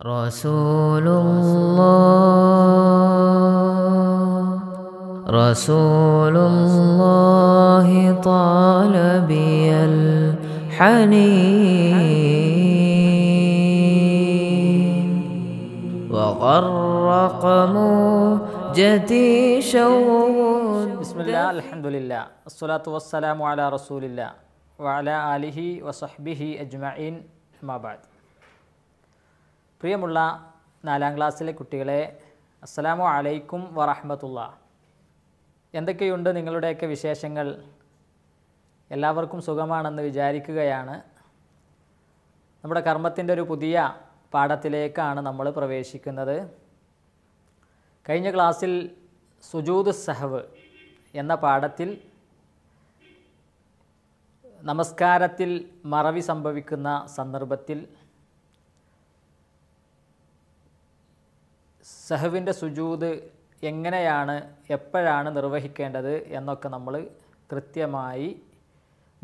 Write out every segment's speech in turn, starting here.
رسول الله رسول الله طال بي الحنين وغرق موجتي شود بسم الله الحمد لله الصلاة والسلام على رسول الله وعلى آله وصحبه أجمعين ما بعد പ്രിയമുള്ള നാലാം ക്ലാസ്സിലെ കുട്ടികളെ അസ്സലാമു അലൈക്കും വറഹമത്തുള്ള എന്തൊക്കെയുണ്ട് നിങ്ങളുടെയൊക്കെ വിശേഷങ്ങൾ എല്ലാവർക്കും സുഖമാണെന്ന് വിചാരിക്കുകയാണ് നമ്മുടെ കർമ്മത്തിൻ്റെ ഒരു പുതിയ പാഠത്തിലേക്കാണ് നമ്മൾ പ്രവേശിക്കുന്നത് കഴിഞ്ഞ ക്ലാസ്സിൽ സുജൂദ് സഹവ് എന്ന പാഠത്തിൽ നമസ്കാരത്തിൽ മറവി സംഭവിക്കുന്ന സന്ദർഭത്തിൽ സഹവിൻ്റെ സുജൂത് എങ്ങനെയാണ് എപ്പോഴാണ് നിർവഹിക്കേണ്ടത് എന്നൊക്കെ നമ്മൾ കൃത്യമായി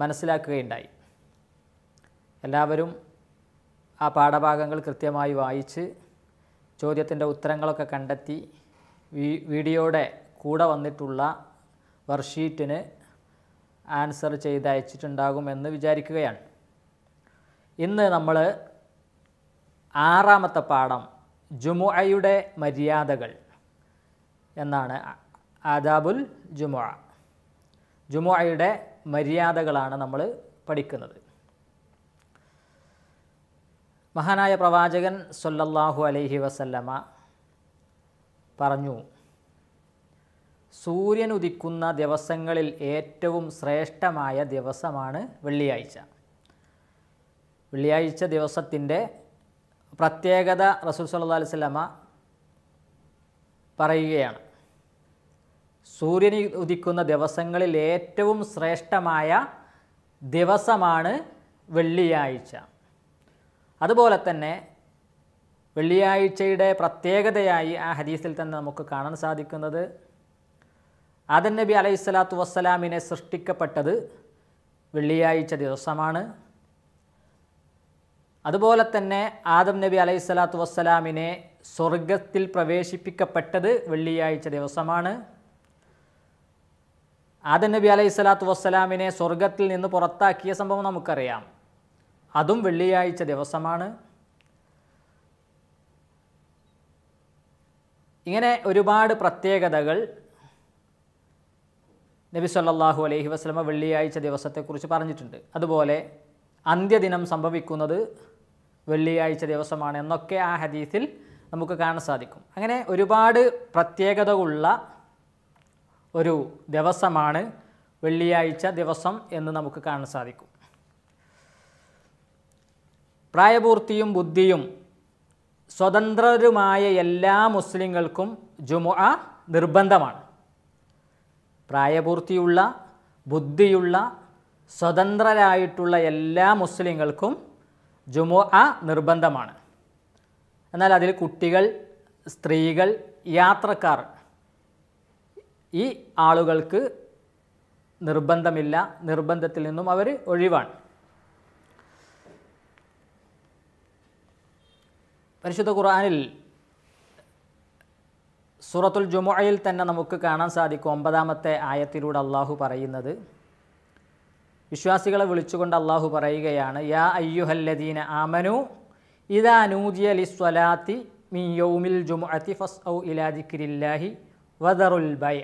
മനസ്സിലാക്കുകയുണ്ടായി എല്ലാവരും ആ പാഠഭാഗങ്ങൾ കൃത്യമായി വായിച്ച് ചോദ്യത്തിൻ്റെ ഉത്തരങ്ങളൊക്കെ കണ്ടെത്തി വീഡിയോയുടെ കൂടെ വന്നിട്ടുള്ള വർഷീറ്റിന് ആൻസർ ചെയ്ത് എന്ന് വിചാരിക്കുകയാണ് ഇന്ന് നമ്മൾ ആറാമത്തെ പാഠം ജുമുഅയുടെ മര്യാദകൾ എന്നാണ് ആദാബുൽ ജുമുഅ ജുമുഅയുടെ മര്യാദകളാണ് നമ്മൾ പഠിക്കുന്നത് മഹാനായ പ്രവാചകൻ സൊല്ലല്ലാഹു അലൈഹി വസല്ലമ പറഞ്ഞു സൂര്യൻ ഉദിക്കുന്ന ദിവസങ്ങളിൽ ഏറ്റവും ശ്രേഷ്ഠമായ ദിവസമാണ് വെള്ളിയാഴ്ച വെള്ളിയാഴ്ച ദിവസത്തിൻ്റെ പ്രത്യേകത റസൂൽ സല്ലാ അലിസ്ലമ പറയുകയാണ് സൂര്യൻ ഉദിക്കുന്ന ദിവസങ്ങളിൽ ഏറ്റവും ശ്രേഷ്ഠമായ ദിവസമാണ് വെള്ളിയാഴ്ച അതുപോലെ തന്നെ വെള്ളിയാഴ്ചയുടെ പ്രത്യേകതയായി ആ ഹദീസിൽ തന്നെ നമുക്ക് കാണാൻ സാധിക്കുന്നത് ആദൻ നബി സ്വലാത്തു വസ്സലാമിനെ സൃഷ്ടിക്കപ്പെട്ടത് വെള്ളിയാഴ്ച ദിവസമാണ് അതുപോലെ തന്നെ ആദം നബി അലൈഹി സ്വലാത്തു വസ്സലാമിനെ സ്വർഗത്തിൽ പ്രവേശിപ്പിക്കപ്പെട്ടത് വെള്ളിയാഴ്ച ദിവസമാണ് ആദം നബി അലൈഹി സ്വലാത്തു വസ്സലാമിനെ സ്വർഗത്തിൽ നിന്ന് പുറത്താക്കിയ സംഭവം നമുക്കറിയാം അതും വെള്ളിയാഴ്ച ദിവസമാണ് ഇങ്ങനെ ഒരുപാട് പ്രത്യേകതകൾ നബി സല്ലാഹു അലൈഹി വസ്ലമ വെള്ളിയാഴ്ച ദിവസത്തെക്കുറിച്ച് പറഞ്ഞിട്ടുണ്ട് അതുപോലെ അന്ത്യദിനം സംഭവിക്കുന്നത് വെള്ളിയാഴ്ച ദിവസമാണ് എന്നൊക്കെ ആ ഹദീസിൽ നമുക്ക് കാണാൻ സാധിക്കും അങ്ങനെ ഒരുപാട് പ്രത്യേകതകളുള്ള ഒരു ദിവസമാണ് വെള്ളിയാഴ്ച ദിവസം എന്ന് നമുക്ക് കാണാൻ സാധിക്കും പ്രായപൂർത്തിയും ബുദ്ധിയും സ്വതന്ത്രരുമായ എല്ലാ മുസ്ലിങ്ങൾക്കും ജുമുഅ നിർബന്ധമാണ് പ്രായപൂർത്തിയുള്ള ബുദ്ധിയുള്ള സ്വതന്ത്രരായിട്ടുള്ള എല്ലാ മുസ്ലിങ്ങൾക്കും ജുമോ ആ നിർബന്ധമാണ് എന്നാൽ അതിൽ കുട്ടികൾ സ്ത്രീകൾ യാത്രക്കാർ ഈ ആളുകൾക്ക് നിർബന്ധമില്ല നിർബന്ധത്തിൽ നിന്നും അവർ ഒഴിവാണ് പരിശുദ്ധ ഖുറാനിൽ സൂറത്തുൽ ജുമുഅയിൽ തന്നെ നമുക്ക് കാണാൻ സാധിക്കും ഒമ്പതാമത്തെ ആയത്തിലൂടെ അള്ളാഹു പറയുന്നത് വിശ്വാസികളെ വിളിച്ചുകൊണ്ട് അള്ളാഹു പറയുകയാണ് യാ അയ്യുഹല്ലദീന ആമനു ഇതാ നൂദിയ സ്വലാത്തി മിൻ യൗമിൽ ജുമുഅത്തി ഫസ് ഔ ഇലാ ദിക്രില്ലാഹി വദറുൽ ബയ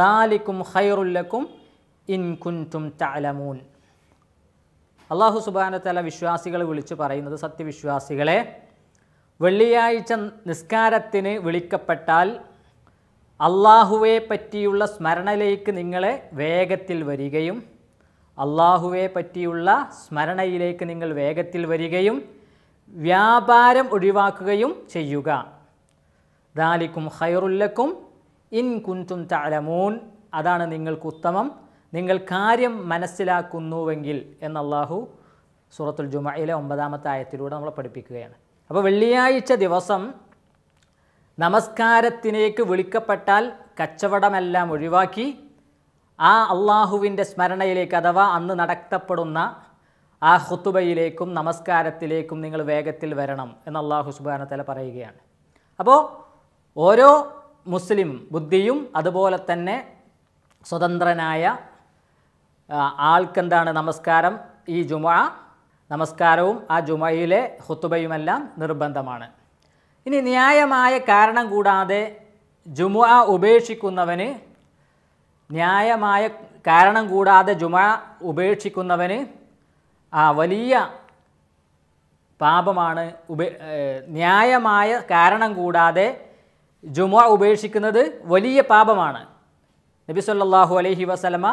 ദാലിക്കും ഹൈറുല്ലക്കും ഇൻ കുൻതും തലമൂൻ അള്ളാഹു സുബാനത്തല വിശ്വാസികളെ വിളിച്ചു പറയുന്നത് സത്യവിശ്വാസികളെ വെള്ളിയാഴ്ച നിസ്കാരത്തിന് വിളിക്കപ്പെട്ടാൽ അള്ളാഹുവെ പറ്റിയുള്ള സ്മരണയിലേക്ക് നിങ്ങളെ വേഗത്തിൽ വരികയും അള്ളാഹുവെ പറ്റിയുള്ള സ്മരണയിലേക്ക് നിങ്ങൾ വേഗത്തിൽ വരികയും വ്യാപാരം ഒഴിവാക്കുകയും ചെയ്യുക ദാലിക്കും ഹൈറുല്ലക്കും ഇൻ കുന്തും താലമൂൻ അതാണ് നിങ്ങൾക്ക് ഉത്തമം നിങ്ങൾ കാര്യം മനസ്സിലാക്കുന്നുവെങ്കിൽ എന്ന അള്ളാഹു സൂറത്തുൽ ജുമയിലെ ഒമ്പതാമത്തെ ആയത്തിലൂടെ നമ്മളെ പഠിപ്പിക്കുകയാണ് അപ്പോൾ വെള്ളിയാഴ്ച ദിവസം നമസ്കാരത്തിലേക്ക് വിളിക്കപ്പെട്ടാൽ കച്ചവടമെല്ലാം ഒഴിവാക്കി ആ അള്ളാഹുവിൻ്റെ സ്മരണയിലേക്ക് അഥവാ അന്ന് നടത്തപ്പെടുന്ന ആ ഹുത്തുബയിലേക്കും നമസ്കാരത്തിലേക്കും നിങ്ങൾ വേഗത്തിൽ വരണം എന്ന് അള്ളാഹു സുബാനത്തല പറയുകയാണ് അപ്പോൾ ഓരോ മുസ്ലിം ബുദ്ധിയും അതുപോലെ തന്നെ സ്വതന്ത്രനായ ആൾക്കെന്താണ് നമസ്കാരം ഈ ജുമ നമസ്കാരവും ആ ജുമയിലെ ഹുത്തുബയുമെല്ലാം നിർബന്ധമാണ് ഇനി ന്യായമായ കാരണം കൂടാതെ ജുമുഅ ഉപേക്ഷിക്കുന്നവന് ന്യായമായ കാരണം കൂടാതെ ജുമ ഉപേക്ഷിക്കുന്നവന് ആ വലിയ പാപമാണ് ന്യായമായ കാരണം കൂടാതെ ജുമ ഉപേക്ഷിക്കുന്നത് വലിയ പാപമാണ് നബി സല്ലാഹു അലൈഹി വസലമ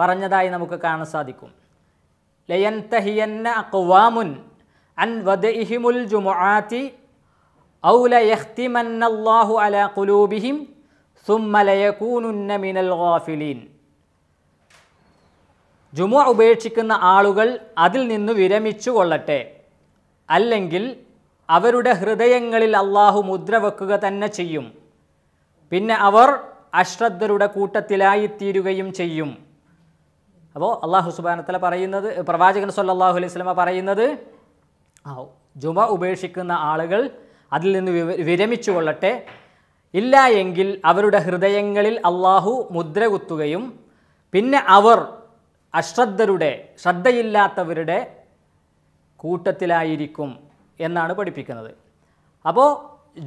പറഞ്ഞതായി നമുക്ക് കാണാൻ സാധിക്കും തഹിയന്ന അക്വാമുൻ അൻ വദഇഹിമുൽ ജുമുആത്തി ഔ ലയഖ്തിമന്നല്ലാഹു അലാ ഖുലൂബിഹിം സുമ്മലയകൂനുന്ന ജുമു ഉപേക്ഷിക്കുന്ന ആളുകൾ അതിൽ നിന്ന് വിരമിച്ചു കൊള്ളട്ടെ അല്ലെങ്കിൽ അവരുടെ ഹൃദയങ്ങളിൽ അള്ളാഹു മുദ്ര വെക്കുക തന്നെ ചെയ്യും പിന്നെ അവർ അശ്രദ്ധരുടെ കൂട്ടത്തിലായിത്തീരുകയും ചെയ്യും അപ്പോൾ അള്ളാഹു സുബാനത്തല പറയുന്നത് പ്രവാചകൻ സല്ലാഹു അലൈഹി സ്വലമ പറയുന്നത് ജുമ ഉപേക്ഷിക്കുന്ന ആളുകൾ അതിൽ നിന്ന് വിരമിച്ചു കൊള്ളട്ടെ ഇല്ല എങ്കിൽ അവരുടെ ഹൃദയങ്ങളിൽ അള്ളാഹു മുദ്ര കുത്തുകയും പിന്നെ അവർ അശ്രദ്ധരുടെ ശ്രദ്ധയില്ലാത്തവരുടെ കൂട്ടത്തിലായിരിക്കും എന്നാണ് പഠിപ്പിക്കുന്നത് അപ്പോൾ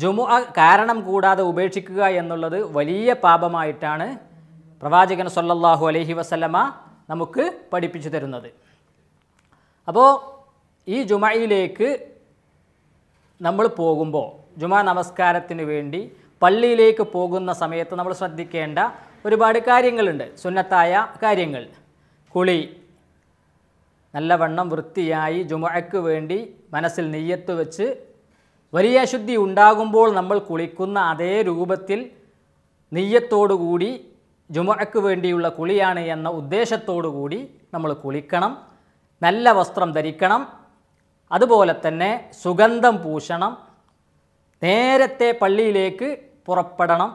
ജുമു കാരണം കൂടാതെ ഉപേക്ഷിക്കുക എന്നുള്ളത് വലിയ പാപമായിട്ടാണ് പ്രവാചകൻ സൊല്ലാഹു അലഹി വസ്ലമ നമുക്ക് പഠിപ്പിച്ചു തരുന്നത് അപ്പോൾ ഈ ജുമയിലേക്ക് നമ്മൾ പോകുമ്പോൾ ജുമാ നമസ്കാരത്തിന് വേണ്ടി പള്ളിയിലേക്ക് പോകുന്ന സമയത്ത് നമ്മൾ ശ്രദ്ധിക്കേണ്ട ഒരുപാട് കാര്യങ്ങളുണ്ട് സുന്നത്തായ കാര്യങ്ങൾ കുളി നല്ലവണ്ണം വൃത്തിയായി ജുമഴയ്ക്ക് വേണ്ടി മനസ്സിൽ നെയ്യത്ത് വെച്ച് വലിയ ശുദ്ധി ഉണ്ടാകുമ്പോൾ നമ്മൾ കുളിക്കുന്ന അതേ രൂപത്തിൽ നെയ്യത്തോടുകൂടി ജുമഴയ്ക്ക് വേണ്ടിയുള്ള കുളിയാണ് എന്ന ഉദ്ദേശത്തോടുകൂടി നമ്മൾ കുളിക്കണം നല്ല വസ്ത്രം ധരിക്കണം അതുപോലെ തന്നെ സുഗന്ധം പൂശണം നേരത്തെ പള്ളിയിലേക്ക് പുറപ്പെടണം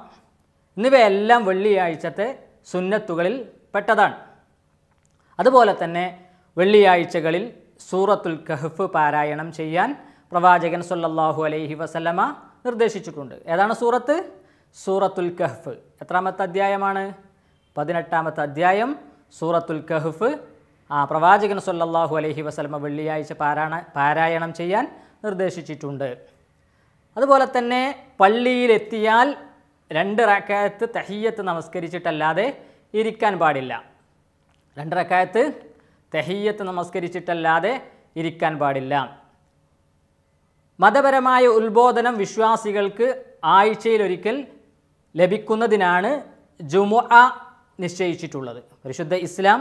എന്നിവയെല്ലാം വെള്ളിയാഴ്ചത്തെ സുന്നത്തുകളിൽ പെട്ടതാണ് അതുപോലെ തന്നെ വെള്ളിയാഴ്ചകളിൽ സൂറത്തുൽ കഹഫ് പാരായണം ചെയ്യാൻ പ്രവാചകൻ സല്ലല്ലാഹു അലൈഹി വസല്ലമ നിർദ്ദേശിച്ചിട്ടുണ്ട് ഏതാണ് സൂറത്ത് സൂറത്തുൽ കഹഫ് എത്രാമത്തെ അധ്യായമാണ് പതിനെട്ടാമത്തെ അധ്യായം സൂറത്തുൽ കഹഫ് ആ പ്രവാചകൻ സല്ലല്ലാഹു അലൈഹി വസല്ലമ വെള്ളിയാഴ്ച പാരായണം ചെയ്യാൻ നിർദ്ദേശിച്ചിട്ടുണ്ട് അതുപോലെ തന്നെ പള്ളിയിലെത്തിയാൽ രണ്ട് റക്കായത്ത് തഹീയത്ത് നമസ്കരിച്ചിട്ടല്ലാതെ ഇരിക്കാൻ പാടില്ല രണ്ട് റക്കായത്ത് തെഹീയത്ത് നമസ്കരിച്ചിട്ടല്ലാതെ ഇരിക്കാൻ പാടില്ല മതപരമായ ഉത്ബോധനം വിശ്വാസികൾക്ക് ആഴ്ചയിലൊരിക്കൽ ലഭിക്കുന്നതിനാണ് ജുമുഅ നിശ്ചയിച്ചിട്ടുള്ളത് പരിശുദ്ധ ഇസ്ലാം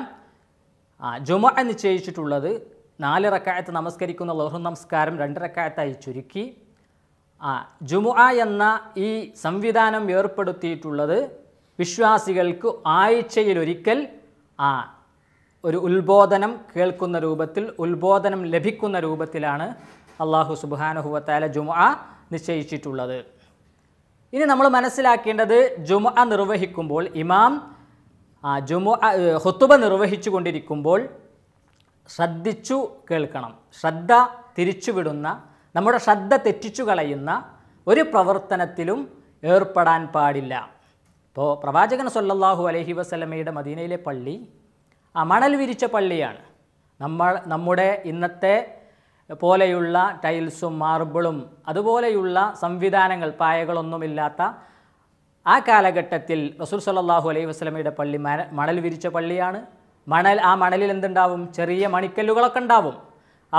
ജുമുഅ നിശ്ചയിച്ചിട്ടുള്ളത് നാല് റക്കായത്ത് നമസ്കരിക്കുന്ന ലോഹ നമസ്കാരം രണ്ട് റക്കായത്തായി ചുരുക്കി ആ ജുമുഅ എന്ന ഈ സംവിധാനം ഏർപ്പെടുത്തിയിട്ടുള്ളത് വിശ്വാസികൾക്ക് ആഴ്ചയിലൊരിക്കൽ ആ ഒരു ഉത്ബോധനം കേൾക്കുന്ന രൂപത്തിൽ ഉത്ബോധനം ലഭിക്കുന്ന രൂപത്തിലാണ് അള്ളാഹു തആല ജുമുഅ നിശ്ചയിച്ചിട്ടുള്ളത് ഇനി നമ്മൾ മനസ്സിലാക്കേണ്ടത് ജുമുഅ നിർവഹിക്കുമ്പോൾ ഇമാം ആ ജുമു ഹുത്തുബ നിർവഹിച്ചു കൊണ്ടിരിക്കുമ്പോൾ ശ്രദ്ധിച്ചു കേൾക്കണം ശ്രദ്ധ തിരിച്ചുവിടുന്ന നമ്മുടെ ശ്രദ്ധ തെറ്റിച്ചു കളയുന്ന ഒരു പ്രവർത്തനത്തിലും ഏർപ്പെടാൻ പാടില്ല ഇപ്പോൾ പ്രവാചകൻ സൊല്ലാഹു അലഹി വസ്ലമയുടെ മദീനയിലെ പള്ളി ആ മണൽ വിരിച്ച പള്ളിയാണ് നമ്മൾ നമ്മുടെ ഇന്നത്തെ പോലെയുള്ള ടൈൽസും മാർബിളും അതുപോലെയുള്ള സംവിധാനങ്ങൾ പായകളൊന്നുമില്ലാത്ത ആ കാലഘട്ടത്തിൽ റസൂൽ സല്ലാഹു അലൈഹി വസ്ലമയുടെ പള്ളി മണൽ വിരിച്ച പള്ളിയാണ് മണൽ ആ മണലിൽ എന്തുണ്ടാവും ചെറിയ മണിക്കല്ലുകളൊക്കെ ഉണ്ടാവും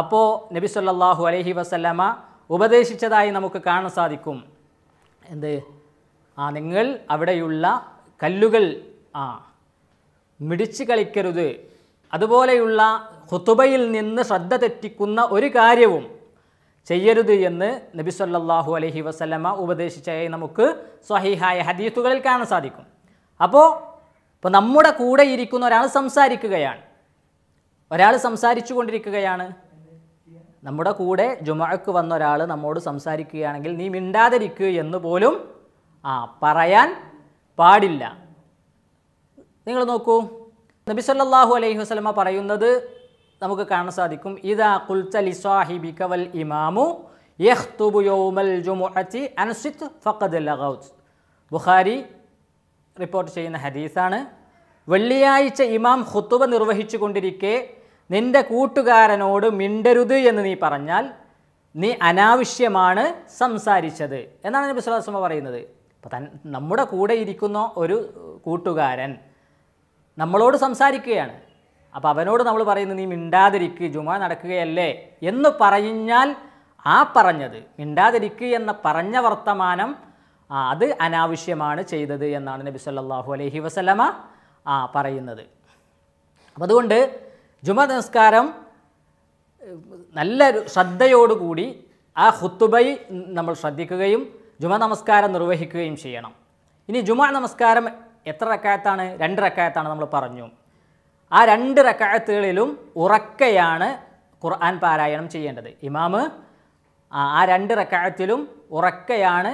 അപ്പോൾ നബി സല്ലാഹു അലഹി വസ്ല്ലാമ ഉപദേശിച്ചതായി നമുക്ക് കാണാൻ സാധിക്കും എന്ത് ആ നിങ്ങൾ അവിടെയുള്ള കല്ലുകൾ ആ മിടിച്ച് കളിക്കരുത് അതുപോലെയുള്ള ഹുതുബയിൽ നിന്ന് ശ്രദ്ധ തെറ്റിക്കുന്ന ഒരു കാര്യവും ചെയ്യരുത് എന്ന് നബി സല്ലാഹു അലഹി വസ്ലമ ഉപദേശിച്ചതായി നമുക്ക് സ്വഹീഹായ ഹദീത്തുകളിൽ കാണാൻ സാധിക്കും അപ്പോൾ ഇപ്പോൾ നമ്മുടെ കൂടെ ഇരിക്കുന്ന ഒരാൾ സംസാരിക്കുകയാണ് ഒരാൾ സംസാരിച്ചു കൊണ്ടിരിക്കുകയാണ് നമ്മുടെ കൂടെ ജുമാക്ക് വന്ന ഒരാൾ നമ്മോട് സംസാരിക്കുകയാണെങ്കിൽ നീ മിണ്ടാതിരിക്കുക എന്ന് പോലും ആ പറയാൻ പാടില്ല നിങ്ങൾ നോക്കൂ നബി സല്ലാഹു അലൈഹി വസ്ലമ പറയുന്നത് നമുക്ക് കാണാൻ സാധിക്കും ഇതാ കുൽത്തലി സാഹിബിക വൽ ഇമാമു യഹ്തുബു യൗമൽ ബുഖാരി റിപ്പോർട്ട് ചെയ്യുന്ന ഹദീസാണ് വെള്ളിയാഴ്ച ഇമാം ഖുത്തുബ നിർവഹിച്ചു കൊണ്ടിരിക്കെ നിന്റെ കൂട്ടുകാരനോട് മിണ്ടരുത് എന്ന് നീ പറഞ്ഞാൽ നീ അനാവശ്യമാണ് സംസാരിച്ചത് എന്നാണ് നബി സുല്ലാസ്മ പറയുന്നത് അപ്പോൾ തൻ നമ്മുടെ കൂടെ ഇരിക്കുന്ന ഒരു കൂട്ടുകാരൻ നമ്മളോട് സംസാരിക്കുകയാണ് അപ്പോൾ അവനോട് നമ്മൾ പറയുന്നത് നീ മിണ്ടാതിരിക്കുക ജുമ നടക്കുകയല്ലേ എന്ന് പറഞ്ഞാൽ ആ പറഞ്ഞത് മിണ്ടാതിരിക്കുക എന്ന പറഞ്ഞ വർത്തമാനം അത് അനാവശ്യമാണ് ചെയ്തത് എന്നാണ് നബി സല്ലാഹു അലൈഹി വസല്ലമ ആ പറയുന്നത് അതുകൊണ്ട് ജുമ നമസ്കാരം നല്ല ശ്രദ്ധയോടുകൂടി ആ ഹുത്തുബൈ നമ്മൾ ശ്രദ്ധിക്കുകയും ജുമ നമസ്കാരം നിർവഹിക്കുകയും ചെയ്യണം ഇനി ജുമ നമസ്കാരം എത്ര റക്കായത്താണ് രണ്ട് റക്കായത്താണ് നമ്മൾ പറഞ്ഞു ആ രണ്ട് റക്കായത്തുകളിലും ഉറക്കയാണ് ഖുർആൻ പാരായണം ചെയ്യേണ്ടത് ഇമാമ് ആ രണ്ട് റക്കായത്തിലും ഉറക്കയാണ്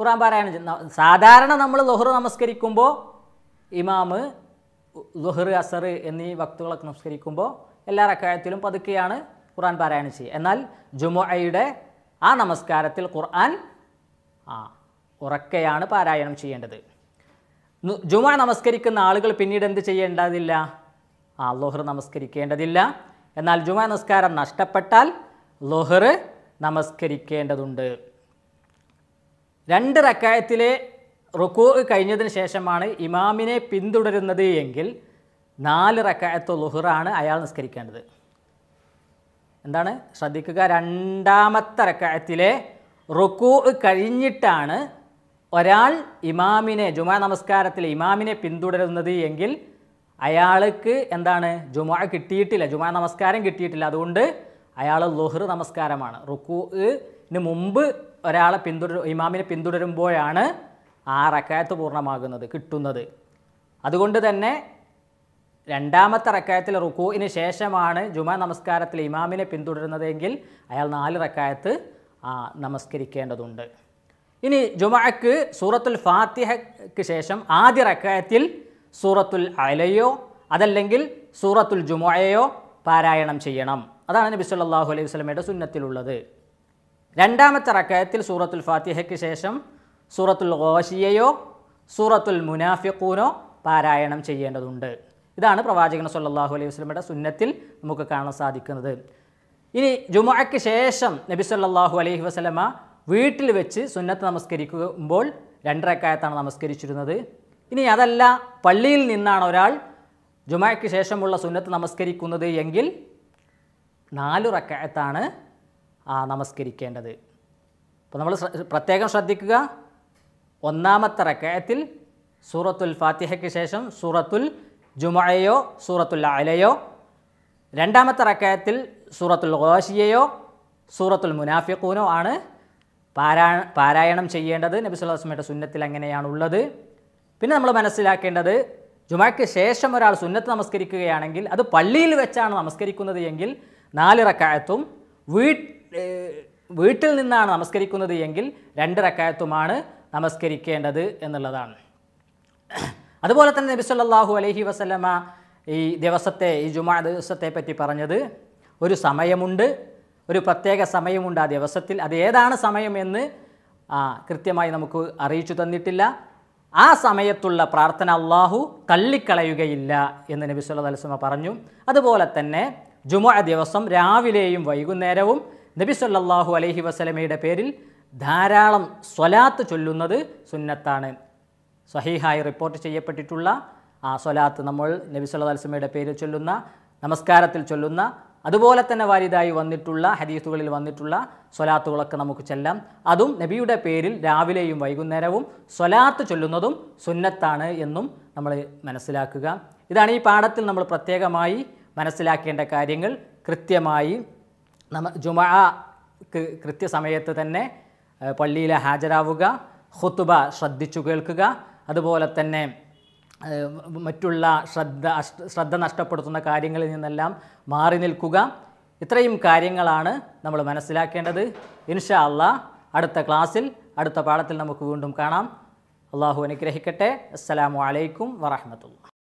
ഖുർആൻ പാരായണം സാധാരണ നമ്മൾ ലൊഹർ നമസ്കരിക്കുമ്പോൾ ഇമാമ് ലുഹർ അസർ എന്നീ വക്തുകളൊക്കെ നമസ്കരിക്കുമ്പോൾ എല്ലാ റക്കായത്തിലും പതുക്കെയാണ് ഖുർആൻ പാരായണം ചെയ്യുക എന്നാൽ ജുമുഅയുടെ ആ നമസ്കാരത്തിൽ ഖുർആൻ ആ ഉറക്കെയാണ് പാരായണം ചെയ്യേണ്ടത് ജുമ നമസ്കരിക്കുന്ന ആളുകൾ പിന്നീട് എന്ത് ചെയ്യേണ്ടതില്ല ആ ലുഹർ നമസ്കരിക്കേണ്ടതില്ല എന്നാൽ ജുമ നമസ്കാരം നഷ്ടപ്പെട്ടാൽ ലുഹർ നമസ്കരിക്കേണ്ടതുണ്ട് രണ്ട് റക്കായത്തിലെ റുക്കു കഴിഞ്ഞതിന് ശേഷമാണ് ഇമാമിനെ പിന്തുടരുന്നത് എങ്കിൽ നാല് റക്കായത്ത് ലുഹുറാണ് അയാൾ നിസ്കരിക്കേണ്ടത് എന്താണ് ശ്രദ്ധിക്കുക രണ്ടാമത്തെ റക്കായത്തിലെ റുക്കു കഴിഞ്ഞിട്ടാണ് ഒരാൾ ഇമാമിനെ ജുമാ നമസ്കാരത്തിൽ ഇമാമിനെ പിന്തുടരുന്നത് എങ്കിൽ അയാൾക്ക് എന്താണ് ജുമാ കിട്ടിയിട്ടില്ല ജുമാ നമസ്കാരം കിട്ടിയിട്ടില്ല അതുകൊണ്ട് അയാൾ ലുഹർ നമസ്കാരമാണ് റുക്കുന് മുമ്പ് ഒരാളെ പിന്തുടരും ഇമാമിനെ പിന്തുടരുമ്പോഴാണ് ആ റക്കായത്ത് പൂർണ്ണമാകുന്നത് കിട്ടുന്നത് അതുകൊണ്ട് തന്നെ രണ്ടാമത്തെ റക്കായത്തിൽ റുക്കുവിന് ശേഷമാണ് ജുമാ നമസ്കാരത്തിൽ ഇമാമിനെ പിന്തുടരുന്നതെങ്കിൽ അയാൾ നാല് റക്കായത്ത് നമസ്കരിക്കേണ്ടതുണ്ട് ഇനി ജുമാക്ക് സൂറത്തുൽ ഫാത്തിഹയ്ക്ക് ശേഷം ആദ്യ റക്കായത്തിൽ സൂറത്തുൽ അലയോ അതല്ലെങ്കിൽ സൂറത്തുൽ ജുമഅയോ പാരായണം ചെയ്യണം അതാണ് നബി സല്ലാഹു അലൈഹി വസ്ലമയുടെ സുന്നത്തിലുള്ളത് രണ്ടാമത്തെ റക്കായത്തിൽ സൂറത്തുൽ ഫാത്തിഹയ്ക്ക് ശേഷം സൂറത്തുൽ ഗോഷിയയോ സൂറത്തുൽ മുനാഫിഖൂനോ പാരായണം ചെയ്യേണ്ടതുണ്ട് ഇതാണ് പ്രവാചകൻ സല്ലാഹു അലൈഹി വസ്ലമയുടെ സുന്നത്തിൽ നമുക്ക് കാണാൻ സാധിക്കുന്നത് ഇനി ജുമാക്ക് ശേഷം നബി സല്ലാഹു അലൈഹി വസ്ലമ വീട്ടിൽ വെച്ച് സുന്നത്ത് നമസ്കരിക്കുമ്പോൾ രണ്ടരക്കായത്താണ് നമസ്കരിച്ചിരുന്നത് ഇനി അതല്ല പള്ളിയിൽ നിന്നാണ് ഒരാൾ ജുമാക്ക് ശേഷമുള്ള സുന്നത്ത് നമസ്കരിക്കുന്നത് എങ്കിൽ നാലു റക്കായത്താണ് നമസ്കരിക്കേണ്ടത് അപ്പോൾ നമ്മൾ പ്രത്യേകം ശ്രദ്ധിക്കുക ഒന്നാമത്തെ റക്കായത്തിൽ സൂറത്തുൽ ഫാത്തിഹയ്ക്ക് ശേഷം സൂറത്തുൽ ജുമഴയോ സൂറത്തുൽ അലയോ രണ്ടാമത്തെ റക്കായത്തിൽ സൂറത്തുൽ ഖോഷിയയോ സൂറത്തുൽ മുനാഫിഖൂനോ ആണ് പാരാ പാരായണം ചെയ്യേണ്ടത് നബി അലൈഹി വസ്ലമയുടെ സുന്നത്തിൽ അങ്ങനെയാണുള്ളത് പിന്നെ നമ്മൾ മനസ്സിലാക്കേണ്ടത് ജുമാക്ക് ശേഷം ഒരാൾ സുന്നത്ത് നമസ്കരിക്കുകയാണെങ്കിൽ അത് പള്ളിയിൽ വെച്ചാണ് നമസ്കരിക്കുന്നത് എങ്കിൽ നാല് റക്കായത്തും വീട്ടിൽ നിന്നാണ് നമസ്കരിക്കുന്നത് എങ്കിൽ രണ്ട് റക്കായത്തുമാണ് നമസ്കരിക്കേണ്ടത് എന്നുള്ളതാണ് അതുപോലെ തന്നെ നബി സല്ലാഹു അലഹി വസ്ലമ ഈ ദിവസത്തെ ഈ ജുമാ ദിവസത്തെ പറ്റി പറഞ്ഞത് ഒരു സമയമുണ്ട് ഒരു പ്രത്യേക സമയമുണ്ട് ആ ദിവസത്തിൽ അത് ഏതാണ് സമയം എന്ന് കൃത്യമായി നമുക്ക് അറിയിച്ചു തന്നിട്ടില്ല ആ സമയത്തുള്ള പ്രാർത്ഥന അള്ളാഹു തള്ളിക്കളയുകയില്ല എന്ന് നബി സുല്ലാ അലൈസ്മ പറഞ്ഞു അതുപോലെ തന്നെ ജുമുഅ ദിവസം രാവിലെയും വൈകുന്നേരവും നബി സല്ലാഹു അലഹി വസ്ലമയുടെ പേരിൽ ധാരാളം സ്വലാത്ത് ചൊല്ലുന്നത് സുന്നത്താണ് സഹീഹായി റിപ്പോർട്ട് ചെയ്യപ്പെട്ടിട്ടുള്ള ആ സ്വലാത്ത് നമ്മൾ നബി സല്ലാ അൽസമയുടെ പേരിൽ ചൊല്ലുന്ന നമസ്കാരത്തിൽ ചൊല്ലുന്ന അതുപോലെ തന്നെ വാരിതായി വന്നിട്ടുള്ള ഹദീസുകളിൽ വന്നിട്ടുള്ള സ്വലാത്തുകളൊക്കെ നമുക്ക് ചെല്ലാം അതും നബിയുടെ പേരിൽ രാവിലെയും വൈകുന്നേരവും സ്വലാത്ത് ചൊല്ലുന്നതും സുന്നത്താണ് എന്നും നമ്മൾ മനസ്സിലാക്കുക ഇതാണ് ഈ പാഠത്തിൽ നമ്മൾ പ്രത്യേകമായി മനസ്സിലാക്കേണ്ട കാര്യങ്ങൾ കൃത്യമായി നമ്മ ജുമാക്ക് കൃത്യസമയത്ത് തന്നെ പള്ളിയിൽ ഹാജരാവുക ഹുത്തുബ ശ്രദ്ധിച്ചു കേൾക്കുക അതുപോലെ തന്നെ മറ്റുള്ള ശ്രദ്ധ ശ്രദ്ധ നഷ്ടപ്പെടുത്തുന്ന കാര്യങ്ങളിൽ നിന്നെല്ലാം മാറി നിൽക്കുക ഇത്രയും കാര്യങ്ങളാണ് നമ്മൾ മനസ്സിലാക്കേണ്ടത് ഇൻഷാ അള്ളാ അടുത്ത ക്ലാസ്സിൽ അടുത്ത പാഠത്തിൽ നമുക്ക് വീണ്ടും കാണാം അള്ളാഹു അനുഗ്രഹിക്കട്ടെ അസ്സലാമു അലൈക്കും വറഹമത്തുള്ള